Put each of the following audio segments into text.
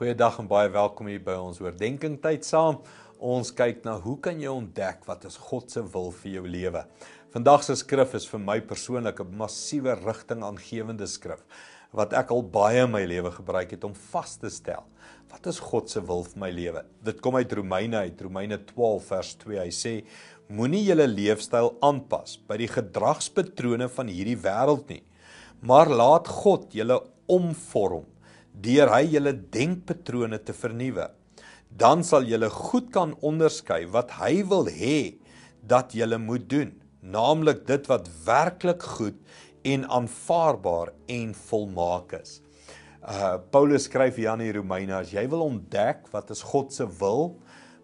Goeiedag en baie welkom hier by ons oordeenking tyd saam. Ons kyk na hoe kan jy ontdek wat is God se wil vir jou lewe. Vandag se skrif is vir my persoonlik 'n massiewe rigtingaangewende skrif wat ek al baie in my lewe gebruik het om vas te stel wat is God se wil vir my lewe. Dit kom uit Romeine uit Romeine 12 vers 2. Hy sê moenie julle leefstyl aanpas by die gedragspatrone van hierdie wêreld nie, maar laat God julle omvorm deur hy julle denkpatrone te vernuwe. Dan sal julle goed kan onderskei wat hy wil hê dat julle moet doen, naamlik dit wat werklik goed en aanvaarbaar en volmaak is. Uh Paulus skryf hier aan die Romeine as jy wil ontdek wat is God se wil,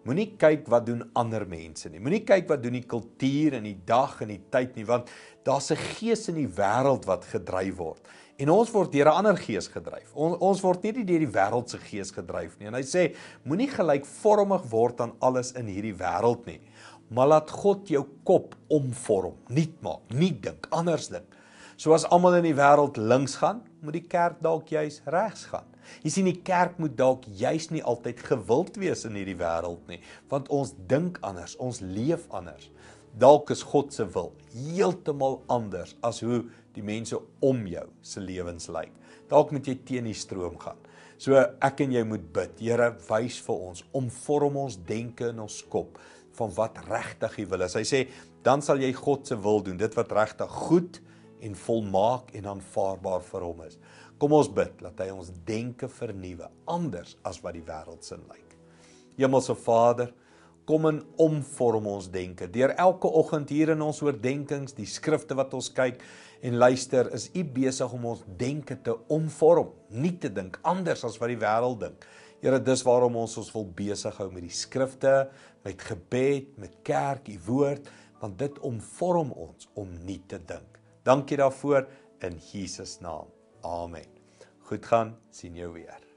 Moenie kyk wat doen ander mense nie. Moenie kyk wat doen die kultuur en die dag en die tyd nie, want daar's 'n gees in die wêreld wat gedryf word. En ons word deur 'n ander gees gedryf. Ons ons word nie deur die wêreldse gees gedryf nie. En hy sê, moenie gelykvormig word aan alles in hierdie wêreld nie, maar laat God jou kop omvorm, nuut maak, nie dink anders dink. Soos almal in die wêreld links gaan, moet die kerk dalk juis regs gaan. Jy sien die kerk moet dalk juis nie altyd gewild wees in hierdie wêreld nie, want ons dink anders, ons leef anders. Dalk is God se wil heeltemal anders as hoe die mense om jou se lewens lyk. Dalk moet jy teen die stroom gaan. So ek en jy moet bid. Here, wys vir ons, omvorm ons denke en ons kop van wat regtig U wil. As hy sê, dan sal jy God se wil doen, dit wat regtig goed is en volmaak en aanvaarbaar vir hom is. Kom ons bid dat hy ons denke vernuwe anders as wat die wêreld sin lyk. Hemelse Vader, kom en omvorm ons denke. Deur elke oggend hier in ons oordeenkings, die skrifte wat ons kyk en luister, is U besig om ons denke te omvorm, nie te dink anders as wat die wêreld dink. Here, dis waarom ons ons wil besig hou met die skrifte, met gebed, met kerk, U woord, want dit omvorm ons om nie te dink. Dankie daarvoor in Jesus naam. Amen. Goed gaan, sien jou weer.